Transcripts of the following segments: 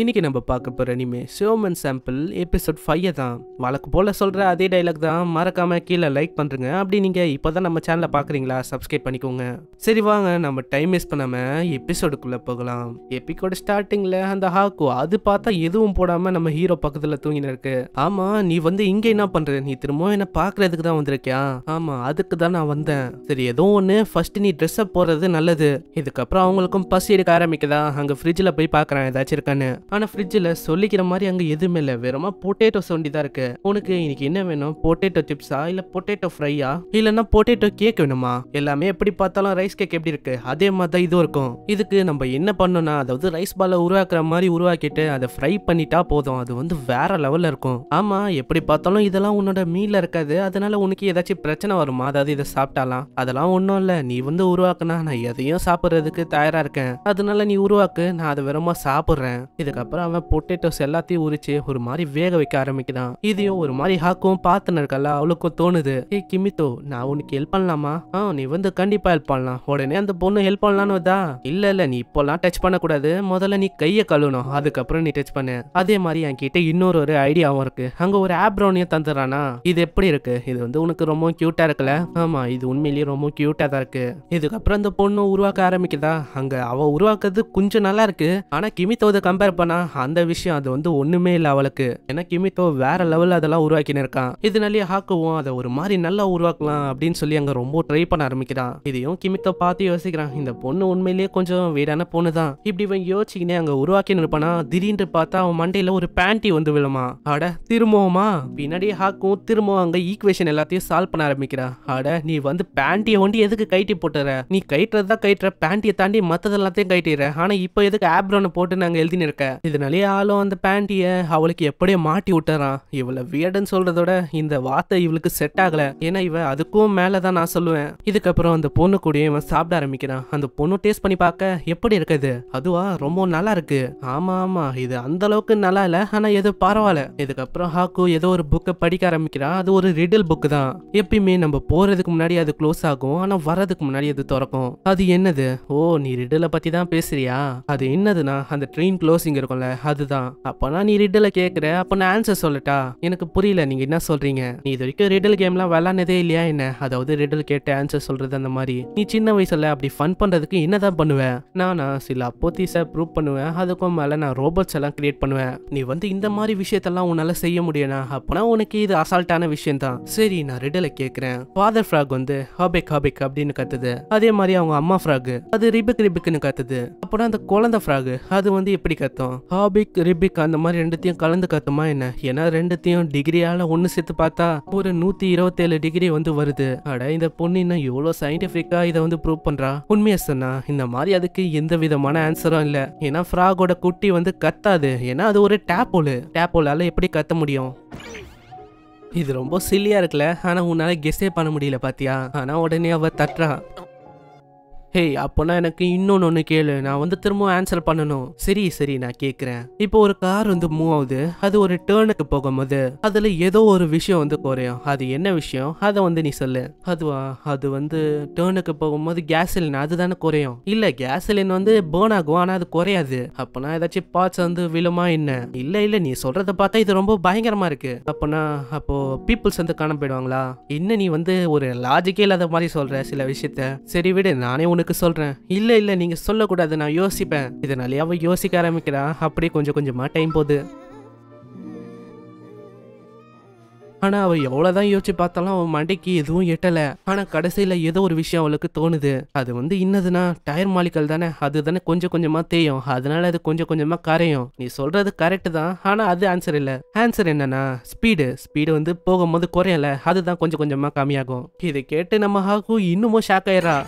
இன்னைக்கு நம்ம பார்க்க போகிற அனிமே சிவமன் சாம்பிள் எபிசோட் ஃபைவ் தான் வழக்கு போல் சொல்கிற அதே டைலாக் தான் மறக்காம கீழே லைக் பண்ணுறங்க அப்படி நீங்கள் இப்போ தான் நம்ம சேனலை பார்க்குறீங்களா சப்ஸ்கிரைப் பண்ணிக்கோங்க சரி வாங்க நம்ம டைம் வேஸ்ட் பண்ணாமல் எபிசோடுக்குள்ளே போகலாம் எபிக்கோட ஸ்டார்டிங்கில் அந்த ஹாக்கு அது பார்த்தா எதுவும் போடாமல் நம்ம ஹீரோ பக்கத்தில் தூங்கினிருக்கு இருக்கு ஆமாம் நீ வந்து இங்கே என்ன பண்ணுற நீ திரும்பவும் என்ன பார்க்குறதுக்கு தான் வந்திருக்கியா ஆமாம் அதுக்கு தான் நான் வந்தேன் சரி ஏதோ ஒன்று ஃபஸ்ட்டு நீ ட்ரெஸ்ஸை போடுறது நல்லது இதுக்கப்புறம் அவங்களுக்கும் பசி எடுக்க ஆரம்பிக்குதா அங்கே ஃப்ரிட்ஜில் போய் பார்க்குறேன் ஏதாச்சும் இருக்கான்னு ஆனால் ஃப்ரிட்ஜில் சொல்லிக்கிற மாதிரி அங்கே எதுவுமே இல்லை வெறுமா பொட்டேட்டோ ஒண்டி தான் இருக்கு உனக்கு இன்னைக்கு என்ன வேணும் பொட்டேட்டோ சிப்ஸா இல்லை பொட்டேட்டோ ஃப்ரையா இல்லைன்னா பொட்டேட்டோ கேக் வேணுமா எல்லாமே எப்படி பார்த்தாலும் ரைஸ் கேக் எப்படி இருக்கு அதே மாதிரி தான் இதுவும் இருக்கும் இதுக்கு நம்ம என்ன பண்ணோம்னா அதாவது ரைஸ் பாலை உருவாக்குற மாதிரி உருவாக்கிட்டு அதை ஃப்ரை பண்ணிட்டா போதும் அது வந்து வேற லெவலில் இருக்கும் ஆமாம் எப்படி பார்த்தாலும் இதெல்லாம் உன்னோட மீல இருக்காது அதனால உனக்கு ஏதாச்சும் பிரச்சனை வருமா அதாவது இதை சாப்பிட்டாலாம் அதெல்லாம் ஒன்றும் இல்லை நீ வந்து உருவாக்குனா நான் எதையும் சாப்பிட்றதுக்கு தயாராக இருக்கேன் அதனால நீ உருவாக்கு நான் அதை வெறுமா சாப்பிட்றேன் இது அதுக்கப்புறம் அவன் பொட்டேட்டோஸ் எல்லாத்தையும் உரிச்சு ஒரு மாதிரி வேக வைக்க ஆரம்பிக்கிறான் இதையும் ஒரு மாதிரி ஹாக்கும் பார்த்துன்னு இருக்கல அவளுக்கும் தோணுது ஏய் கிமித்தோ நான் உனக்கு ஹெல்ப் பண்ணலாமா ஆ நீ வந்து கண்டிப்பா ஹெல்ப் பண்ணலாம் உடனே அந்த பொண்ணு ஹெல்ப் பண்ணலான்னு வந்தா இல்ல இல்ல நீ இப்போல்லாம் டச் பண்ணக்கூடாது முதல்ல நீ கையை கழுவணும் அதுக்கப்புறம் நீ டச் பண்ணு அதே மாதிரி என்கிட்ட இன்னொரு ஒரு ஐடியாவும் இருக்கு அங்க ஒரு ஆப்ரோனியும் தந்துடுறானா இது எப்படி இருக்கு இது வந்து உனக்கு ரொம்ப கியூட்டா இருக்குல்ல ஆமா இது உண்மையிலேயே ரொம்ப கியூட்டா தான் இருக்கு இதுக்கப்புறம் அந்த பொண்ணு உருவாக்க ஆரம்பிக்குதா அங்க அவ உருவாக்குறது கொஞ்சம் நல்லா இருக்கு ஆனா கிமித்தோதை கம்பேர் அப்பனா அந்த விஷயம் அது வந்து ஒண்ணுமே இல்லை அவளுக்கு ஏன்னா கிமித்தோ வேற லெவல் அதெல்லாம் உருவாக்கின்னு இருக்கான் இதனாலேயே ஹாக்குவோம் அதை ஒரு மாதிரி நல்லா உருவாக்கலாம் அப்படின்னு சொல்லி அங்க ரொம்ப ட்ரை பண்ண ஆரம்பிக்கிறான் இதையும் கிமித்தோ பார்த்து யோசிக்கிறான் இந்த பொண்ணு உண்மையிலேயே கொஞ்சம் வீடான பொண்ணு தான் இப்படி இவன் யோசிக்கினே அங்க உருவாக்கின்னு இருப்பானா திடீர்னு பார்த்தா அவன் மண்டையில ஒரு பேண்டி வந்து விழுமா அட திரும்பவுமா பின்னாடி ஹாக்கும் திரும்பவும் அங்க ஈக்குவேஷன் எல்லாத்தையும் சால்வ் பண்ண ஆரம்பிக்கிறான் அட நீ வந்து பேண்டியை ஒண்டி எதுக்கு கைட்டி போட்டுற நீ கைட்டுறதுதான் கைட்டுற பேண்டியை தாண்டி மத்தது எல்லாத்தையும் கைட்டிடுற ஆனா இப்போ எதுக்கு ஆப்ரோனை போட்டு நாங்க எழுதினிருக்க இதனாலேயே ஆளும் அந்த பேண்டிய அவளுக்கு எப்படியே மாட்டி விட்டுறான் இவள வியடன்னு சொல்றதோட இந்த வார்த்தை இவளுக்கு செட் ஆகல ஏன்னா இவ அதுக்கும் மேலதான் நான் சொல்லுவேன் இதுக்கப்புறம் அந்த பொண்ணு கூட இவன் சாப்பிட ஆரம்பிக்கிறான் அந்த பொண்ணு டேஸ்ட் பண்ணி பார்க்க எப்படி இருக்குது அதுவா ரொம்ப நல்லா இருக்கு ஆமா ஆமா இது அந்த அளவுக்கு நல்லா இல்ல ஆனா எது பரவாயில்ல இதுக்கப்புறம் ஹாக்கு ஏதோ ஒரு புக்கை படிக்க ஆரம்பிக்கிறான் அது ஒரு ரிடில் புக் தான் எப்பயுமே நம்ம போறதுக்கு முன்னாடி அது க்ளோஸ் ஆகும் ஆனா வர்றதுக்கு முன்னாடி அது திறக்கும் அது என்னது ஓ நீ ரிடலை பத்தி தான் பேசுறியா அது என்னதுன்னா அந்த ட்ரெயின் க்ளோசிங் ப்ராசஸிங் இருக்கும்ல அதுதான் அப்பனா நீ ரிடல கேட்குற அப்போ நான் ஆன்சர் சொல்லட்டா எனக்கு புரியல நீங்க என்ன சொல்றீங்க நீ இது வரைக்கும் ரிடல் கேம்லாம் விளாண்டதே இல்லையா என்ன அதாவது ரிடல் கேட்டு ஆன்சர் சொல்றது அந்த மாதிரி நீ சின்ன வயசுல அப்படி ஃபன் பண்றதுக்கு என்னதான் பண்ணுவேன் நானா சில அப்போத்தீஸை ப்ரூவ் பண்ணுவேன் அதுக்கும் மேல நான் ரோபோட்ஸ் எல்லாம் கிரியேட் பண்ணுவேன் நீ வந்து இந்த மாதிரி விஷயத்தெல்லாம் உன்னால செய்ய முடியனா அப்பனா உனக்கு இது அசால்ட்டான விஷயம் தான் சரி நான் ரிடல கேக்குறேன் ஃபாதர் ஃப்ராக் வந்து ஹாபிக் ஹாபிக் அப்படின்னு கத்துது அதே மாதிரி அவங்க அம்மா ஃப்ராக் அது ரிபிக் ரிபிக்னு கத்துது அப்புறம் அந்த குழந்தை ஃப்ராக் அது வந்து எப்படி கத்தும் அர்த்தம் ஹாபிக் ரிபிக் அந்த மாதிரி ரெண்டுத்தையும் கலந்து கத்துமா என்ன ஏன்னா ரெண்டுத்தையும் டிகிரியால ஒன்று சேர்த்து பார்த்தா ஒரு நூத்தி இருபத்தேழு டிகிரி வந்து வருது அட இந்த பொண்ணு இன்னும் எவ்வளோ இதை வந்து ப்ரூவ் பண்றா உண்மையா சொன்னா இந்த மாதிரி அதுக்கு எந்த விதமான ஆன்சரும் இல்லை ஏன்னா ஃப்ராகோட குட்டி வந்து கத்தாது ஏன்னா அது ஒரு டேப்போலு டேப்போலால எப்படி கத்த முடியும் இது ரொம்ப சில்லியா இருக்குல்ல ஆனா உன்னால கெஸ்டே பண்ண முடியல பாத்தியா ஆனா உடனே அவ தட்டுறான் ஹே அப்போனா எனக்கு இன்னொன்று ஒன்று கேளு நான் வந்து திரும்ப ஆன்சர் பண்ணணும் சரி சரி நான் கேட்குறேன் இப்போ ஒரு கார் வந்து மூவ் ஆகுது அது ஒரு டேர்னுக்கு போகும்போது அதில் ஏதோ ஒரு விஷயம் வந்து குறையும் அது என்ன விஷயம் அதை வந்து நீ சொல்லு அதுவா அது வந்து டேர்னுக்கு போகும்போது கேஸ்லின் அதுதானே குறையும் இல்லை கேஸ்லின் வந்து பேர்ன் ஆகும் ஆனால் அது குறையாது அப்பனா ஏதாச்சும் பார்ட்ஸ் வந்து விழுமா என்ன இல்லை இல்லை நீ சொல்கிறத பார்த்தா இது ரொம்ப பயங்கரமாக இருக்கு அப்பனா அப்போது பீப்புள்ஸ் வந்து காண போயிடுவாங்களா என்ன நீ வந்து ஒரு லாஜிக்கே இல்லாத மாதிரி சொல்கிற சில விஷயத்த சரி விடு நானே உனக்கு அவருக்கு சொல்கிறேன் இல்லை இல்லை நீங்கள் சொல்லக்கூடாது நான் யோசிப்பேன் இதனாலே அவள் யோசிக்க ஆரம்பிக்கிறா அப்படியே கொஞ்சம் கொஞ்சமாக டைம் போகுது ஆனால் அவள் எவ்வளோதான் யோசிச்சு பார்த்தாலும் அவன் மண்டைக்கு எதுவும் எட்டலை ஆனால் கடைசியில் ஏதோ ஒரு விஷயம் அவளுக்கு தோணுது அது வந்து இன்னதுன்னா டயர் மாலிக்கல் தானே அது தானே கொஞ்சம் கொஞ்சமாக தேயும் அதனால அது கொஞ்சம் கொஞ்சமாக கரையும் நீ சொல்கிறது கரெக்டு தான் ஆனால் அது ஆன்சர் இல்லை ஆன்சர் என்னன்னா ஸ்பீடு ஸ்பீடு வந்து போகும்போது குறையலை அதுதான் கொஞ்சம் கொஞ்சமாக கம்மியாகும் இதை கேட்டு நம்ம ஹாக்கு இன்னமும் ஷாக் ஆயிடறா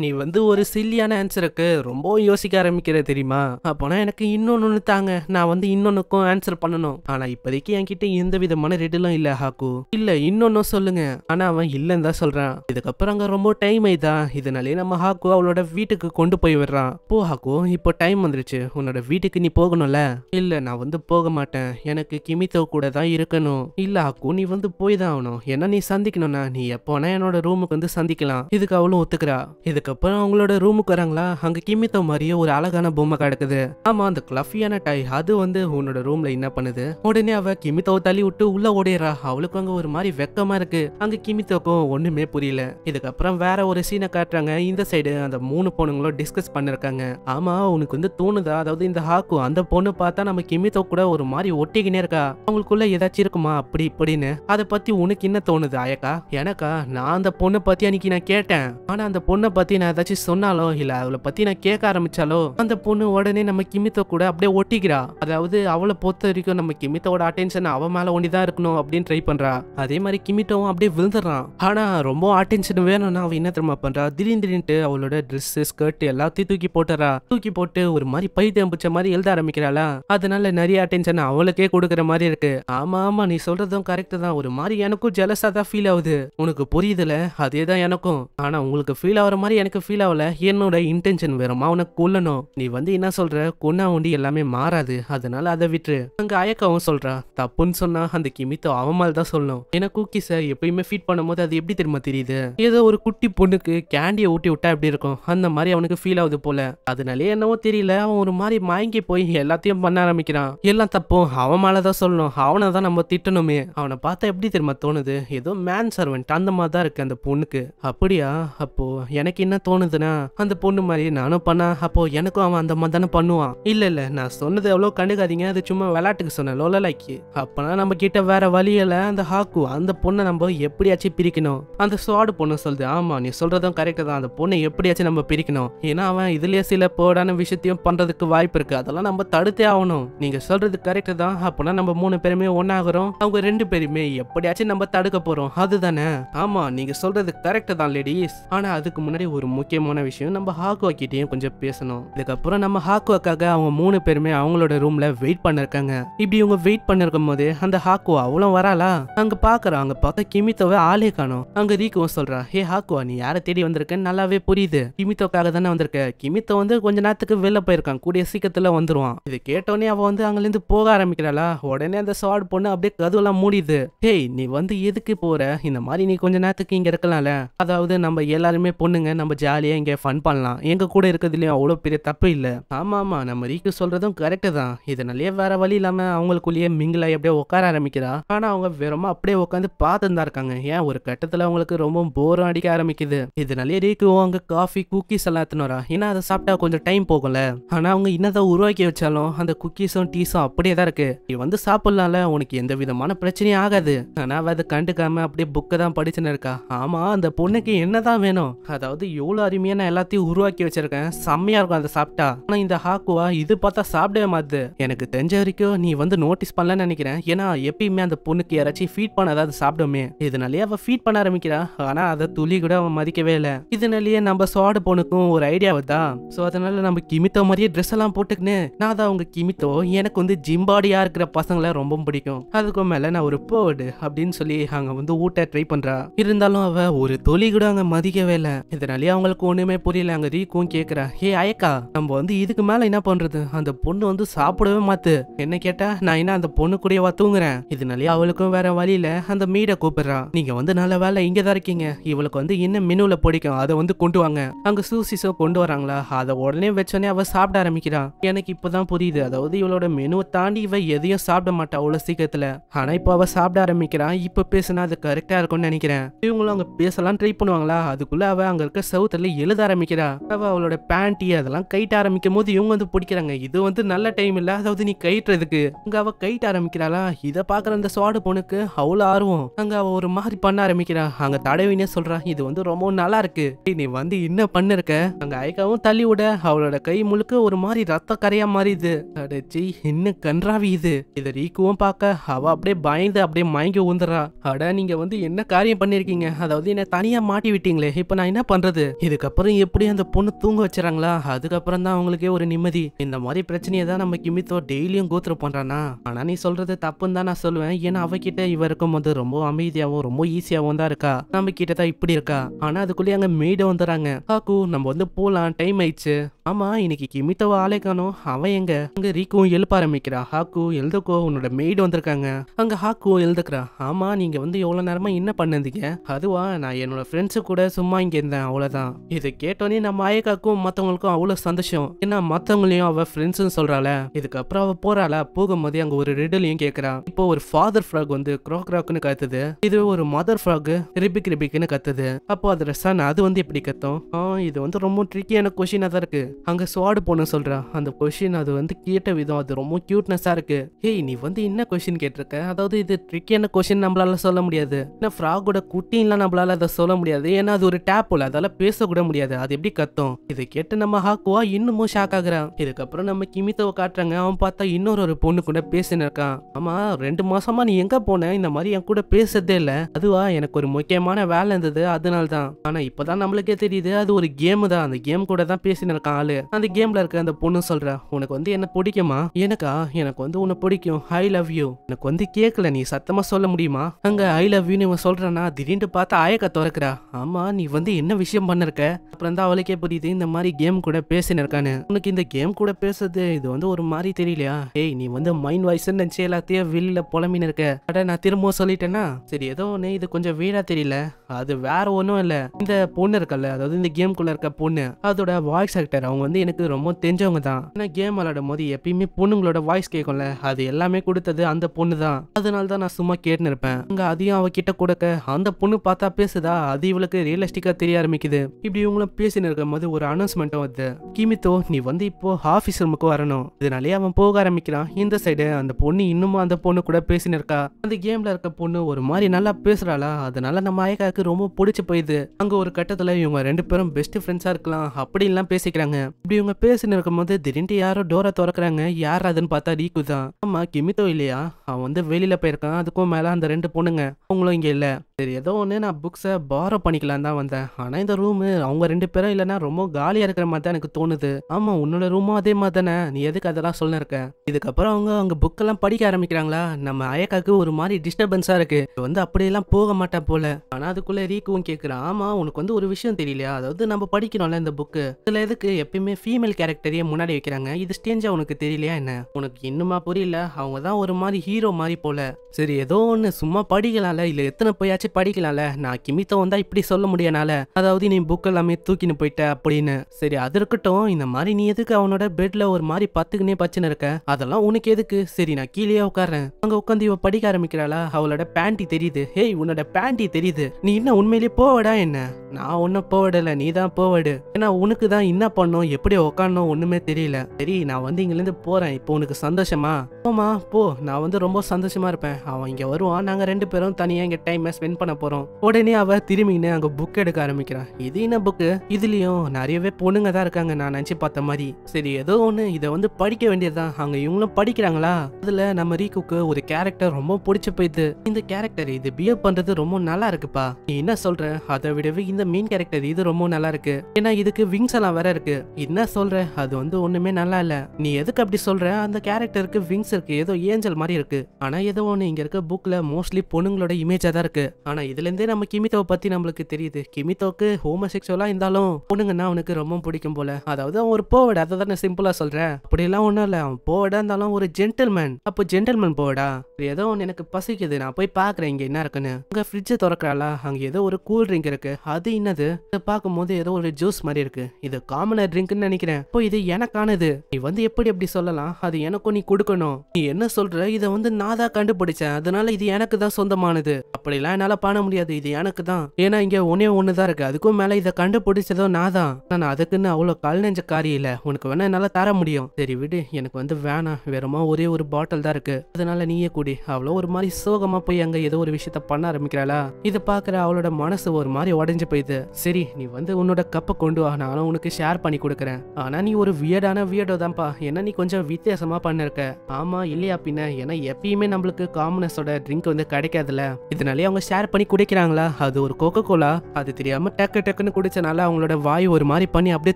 நீ வந்து ஒரு சில்லியான ஆன்சருக்கு ரொம்ப யோசிக்க ஆரம்பிக்கிற தெரியுமா அப்போனா எனக்கு இன்னொன்னு தாங்க நான் வந்து இன்னொன்னுக்கும் ஆன்சர் பண்ணணும் ஆனா இப்போதைக்கு என்கிட்ட எந்த விதமான ரெடிலும் இல்ல ஹாக்கு இல்ல இன்னொன்னும் சொல்லுங்க ஆனா அவன் இல்லன்னு தான் சொல்றான் இதுக்கப்புறம் அங்க ரொம்ப டைம் ஆயிதான் இதனாலே நம்ம ஹாக்கு அவளோட வீட்டுக்கு கொண்டு போய் விடுறான் போ ஹாக்கு இப்போ டைம் வந்துருச்சு உன்னோட வீட்டுக்கு நீ போகணும்ல இல்ல நான் வந்து போக மாட்டேன் எனக்கு கிமித்தோ கூட தான் இருக்கணும் இல்ல ஹாக்கு நீ வந்து போய் தான் ஆகணும் ஏன்னா நீ சந்திக்கணும்னா நீ எப்போனா என்னோட ரூமுக்கு வந்து சந்திக்கலாம் இதுக்கு அவளும் ஒத்துக்கிறா இது அதுக்கப்புறம் அவங்களோட ரூமுக்கு வராங்களா அங்க கிமித்த மாதிரியே ஒரு அழகான பொம்மை கிடக்குது ஆமா அந்த கிளஃபியான டை அது வந்து உன்னோட ரூம்ல என்ன பண்ணுது உடனே அவ கிமித்தாவை தள்ளி விட்டு உள்ள ஓடிடுறா அவளுக்கு அங்க ஒரு மாதிரி வெக்கமா இருக்கு அங்க கிமித்தோக்கும் ஒண்ணுமே புரியல இதுக்கப்புறம் வேற ஒரு சீனை காட்டுறாங்க இந்த சைடு அந்த மூணு பொண்ணுங்களும் டிஸ்கஸ் பண்ணிருக்காங்க ஆமா உனக்கு வந்து தோணுதா அதாவது இந்த ஹாக்கு அந்த பொண்ணு பார்த்தா நம்ம கிமித்தோ கூட ஒரு மாதிரி ஒட்டிக்கினே இருக்கா அவங்களுக்குள்ள ஏதாச்சும் இருக்குமா அப்படி இப்படின்னு அதை பத்தி உனக்கு என்ன தோணுது அயக்கா எனக்கா நான் அந்த பொண்ணை பத்தி அன்னைக்கு நான் கேட்டேன் ஆனா அந்த பொண்ணை பத்தி பத்தி நான் ஏதாச்சும் சொன்னாலோ இல்லை அவளை பத்தி நான் கேட்க ஆரம்பிச்சாலோ அந்த பொண்ணு உடனே நம்ம கிமித்த கூட அப்படியே ஒட்டிக்கிறா அதாவது அவளை பொறுத்த வரைக்கும் நம்ம கிமித்தோட அட்டென்ஷன் அவன் மேல ஒண்டி தான் இருக்கணும் அப்படின்னு ட்ரை பண்றா அதே மாதிரி கிமிட்டவும் அப்படியே விழுந்துறான் ஆனா ரொம்ப அட்டென்ஷன் வேணும்னா அவ என்ன தெரியுமா பண்றா திடீர் திடீர்னு அவளோட ட்ரெஸ்ஸு ஸ்கர்ட் எல்லாத்தையும் தூக்கி போட்டுறா தூக்கி போட்டு ஒரு மாதிரி பைத்தியம் பிடிச்ச மாதிரி எழுத ஆரம்பிக்கிறாளா அதனால நிறைய அட்டென்ஷன் அவளுக்கே கொடுக்குற மாதிரி இருக்கு ஆமா ஆமா நீ சொல்றதும் கரெக்ட் தான் ஒரு மாதிரி எனக்கும் ஜெலஸா தான் ஃபீல் ஆகுது உனக்கு புரியுதுல அதே தான் எனக்கும் ஆனா உங்களுக்கு ஃபீல் ஆகுற மாதிரி எனக்கு ஃபீல் ஆகல என்னோட இன்டென்ஷன் வேறமா அவனை கொல்லணும் நீ வந்து என்ன சொல்ற கொன்னா ஒண்டி எல்லாமே மாறாது அதனால அதை விட்டுரு அங்க அவன் சொல்றா தப்புன்னு சொன்னா அந்த கிமித்தோ அவன் தான் சொல்லணும் ஏன்னா சார் எப்பயுமே ஃபீட் பண்ணும் போது அது எப்படி தெரியுமா தெரியுது ஏதோ ஒரு குட்டி பொண்ணுக்கு கேண்டியை ஊட்டி விட்டா எப்படி இருக்கும் அந்த மாதிரி அவனுக்கு ஃபீல் ஆகுது போல அதனாலே என்னவோ தெரியல அவன் ஒரு மாதிரி மயங்கி போய் எல்லாத்தையும் பண்ண ஆரம்பிக்கிறான் எல்லாம் தப்பும் அவன் தான் சொல்லணும் அவனை தான் நம்ம திட்டணுமே அவனை பார்த்தா எப்படி தெரியுமா தோணுது ஏதோ மேன் சர்வன்ட் அந்த மாதிரி தான் இருக்கு அந்த பொண்ணுக்கு அப்படியா அப்போ எனக்கு என்ன என்ன தோணுதுன்னா அந்த பொண்ணு மாதிரி நானும் பண்ணா அப்போ எனக்கும் அவன் அந்த மாதிரி தானே பண்ணுவான் இல்ல இல்ல நான் சொன்னது எவ்வளவு கண்டுக்காதீங்க அது சும்மா விளையாட்டுக்கு சொன்னேன் லோலலாக்கி அப்பனா நம்ம கிட்ட வேற வழியில அந்த ஹாக்கு அந்த பொண்ணை நம்ம எப்படியாச்சும் பிரிக்கணும் அந்த சுவாடு பொண்ணு சொல்லுது ஆமா நீ சொல்றதும் கரெக்ட் தான் அந்த பொண்ணை எப்படியாச்சும் நம்ம பிரிக்கணும் ஏன்னா அவன் இதுலயே சில போடான விஷயத்தையும் பண்றதுக்கு வாய்ப்பு இருக்கு அதெல்லாம் நம்ம தடுத்தே ஆகணும் நீங்க சொல்றது கரெக்ட் தான் அப்படின்னா நம்ம மூணு பேருமே ஒன்னாகிறோம் அவங்க ரெண்டு பேருமே எப்படியாச்சும் நம்ம தடுக்க போறோம் அதுதானே ஆமா நீங்க சொல்றது கரெக்ட் தான் லேடிஸ் ஆனா அதுக்கு முன்னாடி ஒரு ஒரு முக்கியமான விஷயம் நம்ம ஹாக்குவாக்கிட்டையும் கொஞ்சம் பேசணும் இதுக்கப்புறம் நம்ம ஹாக்குவாக்காக அவங்க மூணு பேருமே அவங்களோட ரூம்ல வெயிட் பண்ணிருக்காங்க இப்படி இவங்க வெயிட் பண்ணிருக்கும் போது அந்த ஹாக்குவா அவ்வளவு வராளா அங்க பாக்குறா அங்க பார்த்தா கிமித்தோவை ஆளே காணும் அங்க ரீக்குவும் சொல்றா ஹே ஹாக்குவா நீ யாரை தேடி வந்திருக்கேன்னு நல்லாவே புரியுது கிமித்தோக்காக தானே வந்திருக்க கிமித்தோ வந்து கொஞ்ச நேரத்துக்கு வெளில போயிருக்கான் கூடிய சீக்கிரத்துல வந்துருவான் இது கேட்டோடனே அவ வந்து அங்கிருந்து போக ஆரம்பிக்கிறாளா உடனே அந்த சாட் பொண்ணு அப்படியே கதுவெல்லாம் மூடிது ஹேய் நீ வந்து எதுக்கு போற இந்த மாதிரி நீ கொஞ்ச நேரத்துக்கு இங்க இருக்கலாம்ல அதாவது நம்ம எல்லாருமே பொண்ணுங்க நம்ம ஜாலியாக இங்கே ஃபன் பண்ணலாம் எங்கள் கூட இருக்கிறதுலையும் அவ்வளோ பெரிய தப்பு இல்லை ஆமாம் ஆமாம் நம்ம ரீக்கு சொல்கிறதும் கரெக்டு தான் இதனாலேயே வேறு வழி இல்லாமல் அவங்களுக்குள்ளேயே மிங்கிலாகி அப்படியே உட்கார ஆரம்பிக்கிறா ஆனால் அவங்க வெறும் அப்படியே உட்காந்து பார்த்துருந்தா தான் இருக்காங்க ஏன் ஒரு கட்டத்தில் அவங்களுக்கு ரொம்ப போரும் அடிக்க ஆரம்பிக்குது இதனாலே ரீக்கு அவங்க காஃபி குக்கீஸ் எல்லாம் எத்தனோரா ஏன்னா அதை சாப்பிட்டா கொஞ்சம் டைம் போகல ஆனால் அவங்க என்னதான் உருவாக்கி வச்சாலும் அந்த குக்கீஸும் டீஸும் அப்படியே தான் இருக்கு நீ வந்து சாப்பிடலாம்ல உனக்கு எந்த விதமான பிரச்சனையும் ஆகாது ஆனால் அதை கண்டுக்காம அப்படியே புக்கை தான் படிச்சுன்னு இருக்கா ஆமா அந்த பொண்ணுக்கு என்னதான் வேணும் அதாவது எவ்வளோ அருமையான நான் எல்லாத்தையும் உருவாக்கி வச்சிருக்கேன் செம்மையா இருக்கும் அதை சாப்பிட்டா ஆனால் இந்த ஹாக்குவா இது பார்த்தா சாப்பிடவே மாட்டுது எனக்கு தெரிஞ்ச வரைக்கும் நீ வந்து நோட்டீஸ் பண்ணலன்னு நினைக்கிறேன் ஏன்னா எப்பயுமே அந்த பொண்ணுக்கு யாராச்சும் ஃபீட் பண்ண ஏதாவது சாப்பிடுமே இதனாலேயே அவள் ஃபீட் பண்ண ஆரம்பிக்கிறா ஆனால் அதை துளி கூட அவன் மதிக்கவே இல்லை இதனாலேயே நம்ம சாடு பொண்ணுக்கும் ஒரு ஐடியாவை தான் ஸோ அதனால நம்ம கிமித்தோ மாதிரியே ட்ரெஸ் எல்லாம் போட்டுக்கின்னு நான் அதான் அவங்க கிமித்தோ எனக்கு வந்து ஜிம்பாடியா இருக்கிற பசங்களை ரொம்ப பிடிக்கும் அதுக்கு மேல நான் ஒரு போர்டு அப்படின்னு சொல்லி அங்க வந்து ஊட்ட ட்ரை பண்றா இருந்தாலும் அவ ஒரு தொழில் கூட அங்க மதிக்கவே இல்லை இதனால கேட்டாலே அவங்களுக்கு ஒண்ணுமே புரியல அங்க ரீக்கும் கேக்குறா ஹே அயக்கா நம்ம வந்து இதுக்கு மேல என்ன பண்றது அந்த பொண்ணு வந்து சாப்பிடவே மாத்து என்ன கேட்டா நான் என்ன அந்த பொண்ணு கூட தூங்குறேன் இதனாலே அவளுக்கும் வேற வழியில அந்த மீட கூப்பிடுறா நீங்க வந்து நல்ல வேலை இங்க தான் இருக்கீங்க இவளுக்கு வந்து இன்னும் மெனுவில் பிடிக்கும் அதை வந்து கொண்டு வாங்க அங்க சூசிசோ கொண்டு வராங்களா அதை உடனே வச்சோடனே அவ சாப்பிட ஆரம்பிக்கிறான் எனக்கு இப்பதான் புரியுது அதாவது இவளோட மெனுவை தாண்டி இவ எதையும் சாப்பிட மாட்டா அவ்வளவு சீக்கிரத்துல ஆனா இப்ப அவ சாப்பிட ஆரம்பிக்கிறான் இப்ப பேசினா அது கரெக்டா இருக்கும்னு நினைக்கிறேன் இவங்களும் அங்க பேசலாம் ட்ரை பண்ணுவாங்களா அதுக்குள்ள அவ அங்க இருக்க சவுத்துல எழுத ஆரம்பிக்கிறா அவ அவளோட பேண்டி அதெல்லாம் கைட்ட ஆரம்பிக்கும் போது இவங்க வந்து பிடிக்கிறாங்க இது வந்து நல்ல டைம் இல்ல அதாவது நீ கைட்டுறதுக்கு அங்க அவ கைட்ட ஆரம்பிக்கிறாளா இதை பாக்குற அந்த சுவாடு பொண்ணுக்கு அவ்வளவு ஆர்வம் அங்க அவ ஒரு மாதிரி பண்ண ஆரம்பிக்கிறான் அங்க தடவினே சொல்றான் இது வந்து ரொம்ப நல்லா இருக்கு நீ வந்து என்ன பண்ணிருக்க அங்க ஐக்காவும் தள்ளி விட அவளோட கை முழுக்க ஒரு மாதிரி ரத்த கரையா மாறிது அடைச்சி இன்னும் கன்றாவி இது இதை ரீக்குவும் பார்க்க அவ அப்படியே பயந்து அப்படியே மயங்கி உந்துறா அட நீங்க வந்து என்ன காரியம் பண்ணிருக்கீங்க அதாவது என்ன தனியா மாட்டி விட்டீங்களே இப்ப நான் என்ன பண்றது வருது இதுக்கப்புறம் எப்படி அந்த பொண்ணு தூங்க வச்சுறாங்களா அதுக்கப்புறம் தான் அவங்களுக்கே ஒரு நிம்மதி இந்த மாதிரி பிரச்சனையை தான் நம்ம கிமித்தோ டெய்லியும் கோத்திர பண்றானா ஆனா நீ சொல்றது தப்புன்னு தான் நான் சொல்லுவேன் ஏன்னா அவகிட்ட இவ இருக்கும் போது ரொம்ப அமைதியாகவும் ரொம்ப ஈஸியாகவும் தான் இருக்கா நம்ம கிட்ட தான் இப்படி இருக்கா ஆனா அதுக்குள்ளேயே அங்க மெய்டு வந்துறாங்க காக்கு நம்ம வந்து போலாம் டைம் ஆயிடுச்சு ஆமா இன்னைக்கு கிமித்தோ ஆளே காணும் அவன் எங்க அங்க ரீக்கும் எழுப்ப ஆரம்பிக்கிறா ஹாக்கு எழுதுக்கோ உன்னோட மெய்டு வந்திருக்காங்க அங்க ஹாக்கு எழுதுக்கிறா ஆமா நீங்க வந்து எவ்வளவு நேரமா என்ன பண்ணதுங்க அதுவா நான் என்னோட ஃப்ரெண்ட்ஸு கூட சும்மா இங்க இருந்தேன் அவ்வளவு தான் இது கேட்டோன்னே நம்ம ஆயக்காக்கும் மற்றவங்களுக்கும் அவ்வளோ சந்தோஷம் ஏன்னா மற்றவங்களையும் அவள் ஃப்ரெண்ட்ஸ் சொல்றாள இதுக்கப்புறம் அவள் போகிறாள போகும்போது அங்கே ஒரு ரிடலையும் கேக்குறான் இப்போ ஒரு ஃபாதர் ஃப்ராக் வந்து க்ராக் க்ராக்னு கத்துது இது ஒரு மதர் ஃப்ராக் ரிபிக் ரிபிக்னு கத்துது அப்போ அது ரசான் அது வந்து எப்படி கத்தும் இது வந்து ரொம்ப ட்ரிக்கியான கொஷினாக தான் இருக்கு அங்கே சுவாடு போன சொல்றான் அந்த கொஷின் அது வந்து கேட்ட விதம் அது ரொம்ப கியூட்னஸா இருக்கு ஹே நீ வந்து என்ன கொஷின் கேட்டிருக்க அதாவது இது ட்ரிக்கியான கொஷின் நம்மளால சொல்ல முடியாது ஏன்னா ஃப்ராகோட குட்டின்லாம் நம்மளால அதை சொல்ல முடியாது ஏன்னா அது ஒரு டேப் போல அதால பேசக்கூட முடியாது அது எப்படி கத்தும் இதை கேட்டு நம்ம ஹாக்குவா இன்னமும் ஷாக் ஆகுறான் இதுக்கப்புறம் நம்ம கிமித்தவ காட்டுறாங்க அவன் பார்த்தா இன்னொரு ஒரு பொண்ணு கூட பேசினு இருக்கான் ஆமா ரெண்டு மாசமா நீ எங்க போன இந்த மாதிரி என் கூட பேசுறதே இல்ல அதுவா எனக்கு ஒரு முக்கியமான வேலை இருந்தது அதனால தான் ஆனா இப்பதான் நம்மளுக்கே தெரியுது அது ஒரு கேம் தான் அந்த கேம் கூட தான் பேசினு இருக்கான் ஆளு அந்த கேம்ல இருக்க அந்த பொண்ணு சொல்ற உனக்கு வந்து என்ன பிடிக்குமா எனக்கா எனக்கு வந்து உன்னை பிடிக்கும் ஐ லவ் யூ எனக்கு வந்து கேட்கல நீ சத்தமா சொல்ல முடியுமா அங்க ஐ லவ் யூன்னு இவன் சொல்றானா திடீர்னு பார்த்தா ஆயக்கா திறக்கிறா ஆமா நீ வந்து என்ன விஷயம் பண்ணிருக்க அப்புறம் தான் அவளுக்கே புரியுது இந்த மாதிரி கேம் கூட பேசினிருக்கானு உனக்கு இந்த கேம் கூட பேசுறது இது வந்து ஒரு மாதிரி தெரியலையா ஏய் நீ வந்து மைண்ட் வாய்ஸ் நினைச்சு எல்லாத்தையும் வெளியில புலம்பின்னு இருக்க அட நான் திரும்பவும் சொல்லிட்டேன்னா சரி ஏதோ ஒன்னு இது கொஞ்சம் வீடா தெரியல அது வேற ஒன்றும் இல்லை இந்த பொண்ணு இருக்கல்ல அதாவது இந்த குள்ள இருக்க பொண்ணு அதோட வாய்ஸ் ஆக்டர் அவங்க வந்து எனக்கு ரொம்ப தெரிஞ்சவங்க தான் ஏன்னா கேம் விளாடும் போது எப்பயுமே பொண்ணுங்களோட வாய்ஸ் கேட்கும்ல அது எல்லாமே கொடுத்தது அந்த பொண்ணு தான் அதனால தான் நான் சும்மா கேட்டுன்னு இருப்பேன் அங்க அதையும் அவகிட்ட கொடுக்க அந்த பொண்ணு பார்த்தா பேசுதா அது இவளுக்கு ரியலிஸ்டிக்காக தெரிய ஆரம்பிக்குது இப்படி இவங்களும் பேசினு இருக்கும் போது ஒரு அனௌன்ஸ்மெண்ட் வருது கிமித்தோ நீ வந்து இப்போ ஆஃபீஸ் ரூமுக்கு வரணும் இதனாலே அவன் போக ஆரம்பிக்கிறான் இந்த சைடு அந்த பொண்ணு இன்னமும் அந்த பொண்ணு கூட பேசினு இருக்கா அந்த கேம்ல இருக்க பொண்ணு ஒரு மாதிரி நல்லா பேசுறாளா அதனால நம்ம ஆயக்காக்கு ரொம்ப பிடிச்சி போயிடுது அங்க ஒரு கட்டத்துல இவங்க ரெண்டு பேரும் பெஸ்ட் ஃப்ரெண்ட்ஸா இருக்கலாம் எல்லாம் பேசிக்கிறாங்க இப்படி இவங்க பேசினு இருக்கும் போது திடீர்னு யாரோ டோரை திறக்கிறாங்க யார் அதுன்னு பார்த்தா ரீக்கு தான் ஆமா கிமித்தோ இல்லையா அவன் வந்து வெளியில போயிருக்கான் அதுக்கும் மேல அந்த ரெண்டு பொண்ணுங்க அவங்களும் இங்க இல்ல சரி ஏதோ ஒன்று நான் புக்ஸை பாரோ பண்ணிக்கலாம் தான் வந்தேன் ஆனால் இந்த ரூமு அவங்க ரெண்டு பேரும் இல்லைன்னா ரொம்ப காலியாக இருக்கிற மாதிரி தான் எனக்கு தோணுது ஆமாம் உன்னோட ரூமும் அதே மாதிரி தானே நீ எதுக்கு அதெல்லாம் சொல்ல இருக்க இதுக்கப்புறம் அவங்க அவங்க புக்கெல்லாம் படிக்க ஆரம்பிக்கிறாங்களா நம்ம அயக்காக்கு ஒரு மாதிரி டிஸ்டர்பன்ஸாக இருக்கு வந்து அப்படியெல்லாம் போக மாட்டேன் போல ஆனால் அதுக்குள்ளே ரீக்குவும் கேட்குறேன் ஆமாம் உனக்கு வந்து ஒரு விஷயம் தெரியலையா அதாவது நம்ம படிக்கணும்ல இந்த புக்கு இதில் எதுக்கு எப்பயுமே ஃபீமேல் கேரக்டரையே முன்னாடி வைக்கிறாங்க இது ஸ்டேஞ்சாக உனக்கு தெரியலையா என்ன உனக்கு இன்னுமா புரியல அவங்க தான் ஒரு மாதிரி ஹீரோ மாதிரி போல சரி ஏதோ ஒன்று சும்மா படிக்கலாம்ல இல்லை எத்தனை போயாச்சும் படிக்கலாம்ல நான் கிமித்தம் வந்தா இப்படி சொல்ல முடியனால அதாவது நீ புக் எல்லாமே தூக்கின்னு போயிட்ட அப்படின்னு சரி அது இருக்கட்டும் இந்த மாதிரி நீ எதுக்கு அவனோட பெட்ல ஒரு மாதிரி பத்துக்குன்னே பச்சனை இருக்க அதெல்லாம் உனக்கு எதுக்கு சரி நான் கீழேயே உட்காறேன் அங்க உட்காந்து இவ படிக்க ஆரம்பிக்கிறாளா அவளோட பேண்டி தெரியுது ஹேய் உன்னோட பேண்டி தெரியுது நீ இன்னும் உண்மையிலேயே போவடா என்ன நான் ஒன்னும் போவடல நீ தான் போவடு ஏன்னா உனக்கு தான் என்ன பண்ணும் எப்படி உட்காரணும் ஒண்ணுமே தெரியல சரி நான் வந்து இங்கிலிருந்து போறேன் இப்போ உனக்கு சந்தோஷமா போமா போ நான் வந்து ரொம்ப சந்தோஷமா இருப்பேன் அவன் இங்க வருவான் நாங்க ரெண்டு பேரும் தனியா இங்க டைம் ஸ்பெண்ட் பண்ண போறோம் உடனே அவ திரும்பின்னு அங்க புக் எடுக்க ஆரம்பிக்கிறான் இது என்ன புக்கு இதுலயும் நிறையவே பொண்ணுங்க தான் இருக்காங்க நான் நினைச்சு பார்த்த மாதிரி சரி ஏதோ ஒண்ணு இதை வந்து படிக்க வேண்டியதுதான் அங்க இவங்களும் படிக்கிறாங்களா அதுல நம்ம ரீகுக்கு ஒரு கேரக்டர் ரொம்ப பிடிச்ச போயிடுது இந்த கேரக்டர் இது பிஹேவ் பண்றது ரொம்ப நல்லா இருக்குப்பா நீ என்ன சொல்ற அதை விடவே இந்த மெயின் கேரக்டர் இது ரொம்ப நல்லா இருக்கு ஏன்னா இதுக்கு விங்ஸ் எல்லாம் வேற இருக்கு என்ன சொல்ற அது வந்து ஒண்ணுமே நல்லா இல்ல நீ எதுக்கு அப்படி சொல்ற அந்த கேரக்டருக்கு விங்ஸ் ட்ரெஸ்ஸிற்கு ஏதோ ஏஞ்சல் மாதிரி இருக்கு ஆனா ஏதோ ஒன்று இங்க இருக்க புக்ல மோஸ்ட்லி பொண்ணுங்களோட இமேஜா தான் இருக்கு ஆனா இதுல இருந்தே நம்ம கிமித்தோவை பத்தி நம்மளுக்கு தெரியுது கிமித்தோக்கு ஹோமோசெக்சுவலா இருந்தாலும் பொண்ணுங்கன்னா அவனுக்கு ரொம்ப பிடிக்கும் போல அதாவது அவன் ஒரு போவட அதை தான் சிம்பிளா சொல்றேன் அப்படிலாம் ஒன்றும் இல்லை அவன் போவடா இருந்தாலும் ஒரு ஜென்டல்மேன் அப்போ ஜென்டில்மேன் போவடா ஏதோ ஒன்று எனக்கு பசிக்குது நான் போய் பாக்குறேன் இங்க என்ன இருக்குன்னு உங்க ஃப்ரிட்ஜை திறக்கிறாளா அங்க ஏதோ ஒரு கூல் ட்ரிங்க் இருக்கு அது என்னது இதை பார்க்கும்போது ஏதோ ஒரு ஜூஸ் மாதிரி இருக்கு இது காமனர் ட்ரிங்க்னு நினைக்கிறேன் இப்போ இது எனக்கானது நீ வந்து எப்படி அப்படி சொல்லலாம் அது எனக்கும் நீ கொடுக்கணும் நீ என்ன சொல்ற இதை வந்து நான் தான் கண்டுபிடிச்சேன் அதனால இது எனக்கு தான் சொந்தமானது அப்படிலாம் என்னால பண்ண முடியாது இது எனக்கு தான் ஏன்னா இங்க ஒன்னே ஒண்ணுதான் இருக்கு அதுக்கும் மேல இதை கண்டுபிடிச்சதோ நான் தான் நான் அதுக்குன்னு அவ்வளவு கல் நெஞ்ச காரியம் இல்ல உனக்கு வேணா என்னால தர முடியும் சரி விடு எனக்கு வந்து வேணாம் வெறுமா ஒரே ஒரு பாட்டில் தான் இருக்கு அதனால நீயே கூடி அவ்வளோ ஒரு மாதிரி சோகமா போய் அங்க ஏதோ ஒரு விஷயத்த பண்ண ஆரம்பிக்கிறாளா இதை பாக்குற அவளோட மனசு ஒரு மாதிரி உடஞ்சு போயிது சரி நீ வந்து உன்னோட கப்பை கொண்டு வா நானும் உனக்கு ஷேர் பண்ணி கொடுக்குறேன் ஆனா நீ ஒரு வியர்டான வியர்டோ தான்ப்பா என்ன நீ கொஞ்சம் வித்தியாசமா பண்ணிருக்க ஆமா ஆமா இல்லையா பின்ன ஏன்னா எப்பயுமே நம்மளுக்கு காமனஸோட ட்ரிங்க் வந்து கிடைக்காதுல்ல இதனாலே அவங்க ஷேர் பண்ணி குடிக்கிறாங்களா அது ஒரு கோகோ கோலா அது தெரியாம டக்கு டக்குன்னு குடிச்சனால அவங்களோட வாய் ஒரு மாதிரி பண்ணி அப்படியே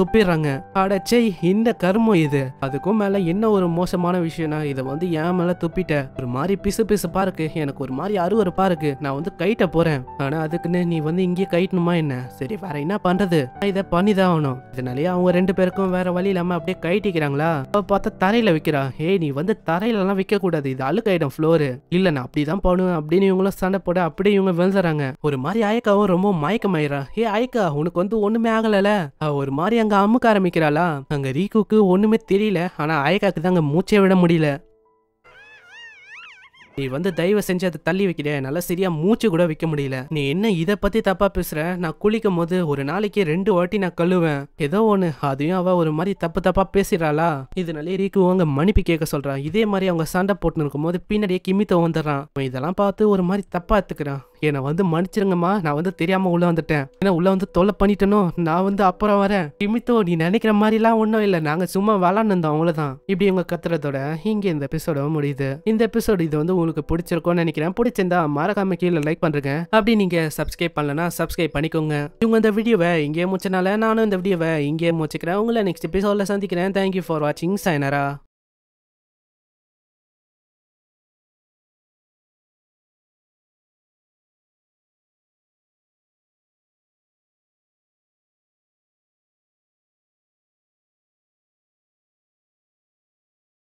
துப்பிடுறாங்க அடச்சே இந்த கர்மம் இது அதுக்கும் மேல என்ன ஒரு மோசமான விஷயம்னா இதை வந்து என் மேல துப்பிட்ட ஒரு மாதிரி பிசு பிசுப்பா இருக்கு எனக்கு ஒரு மாதிரி அருவறுப்பா இருக்கு நான் வந்து கைட்ட போறேன் ஆனா அதுக்குன்னு நீ வந்து இங்கேயே கைட்டணுமா என்ன சரி வேற என்ன பண்றது இதை பண்ணிதான் ஆகணும் இதனாலேயே அவங்க ரெண்டு பேருக்கும் வேற வழி இல்லாம அப்படியே கைட்டிக்கிறாங்களா பார்த்தா தரையில வைக்கிறா ஏய் நீ வந்து தரையிலலாம் விற்கக்கூடாது இது அழுக்காயிடும் ஃப்ளோரு இல்லை நான் அப்படி தான் போகணும் அப்படின்னு இவங்களும் சண்டை போட அப்படியே இவங்க விழுந்துறாங்க ஒரு மாதிரி ஆயக்காவும் ரொம்ப மயக்கமாயிரா ஏ ஆயக்கா உனக்கு வந்து ஒன்றுமே ஆகலைல ஒரு மாதிரி அங்கே அமுக்க ஆரம்பிக்கிறாளா அங்கே ரீக்குக்கு ஒன்றுமே தெரியல ஆனால் ஆயக்காக்கு தான் அங்கே மூச்சே விட முடியல நீ வந்து தயவு செஞ்சு அதை தள்ளி வைக்கிறியா என்னால் சரியா மூச்சு கூட வைக்க முடியல நீ என்ன இதை பத்தி தப்பா பேசுற நான் குளிக்கும் போது ஒரு நாளைக்கு ரெண்டு வாட்டி நான் கழுவேன் ஏதோ ஒன்று அதையும் அவ ஒரு மாதிரி தப்பு தப்பா பேசிடுறாளா இதனாலே ரீக்கு அவங்க மன்னிப்பு கேட்க சொல்றான் இதே மாதிரி அவங்க சண்டை போட்டுன்னு இருக்கும்போது பின்னாடியே கிமித்த வந்துடுறான் இதெல்லாம் பார்த்து ஒரு மாதிரி தப்பா எடுத்துக்கிறான் என்னை வந்து மன்னிச்சிருங்கம்மா நான் வந்து தெரியாம உள்ள வந்துட்டேன் ஏன்னா உள்ள வந்து தொல்லை பண்ணிட்டனும் நான் வந்து அப்புறம் வரேன் கிமித்தோ நீ நினைக்கிற மாதிரிலாம் ஒன்றும் இல்லை நாங்கள் சும்மா விளாண்டுருந்தோம் அவங்களதான் இப்படி இவங்க கத்துறதோட இங்கே இந்த எபிசோட முடியுது இந்த எபிசோடு இது வந்து உங்களுக்கு பிடிச்சிருக்கும்னு நினைக்கிறேன் பிடிச்சிருந்தா மறக்காம கீழே லைக் பண்றேன் அப்படி நீங்க சப்ஸ்கிரைப் பண்ணலன்னா சப்ஸ்கிரைப் பண்ணிக்கோங்க இவங்க இந்த வீடியோவை இங்கே முடிச்சனால நானும் இந்த வீடியோவை இங்கே முடிச்சுக்கிறேன் உங்களை நெக்ஸ்ட் எபிசோடில் சந்திக்கிறேன் தேங்க்யூ ஃபார் வாட்சிங் சைனரா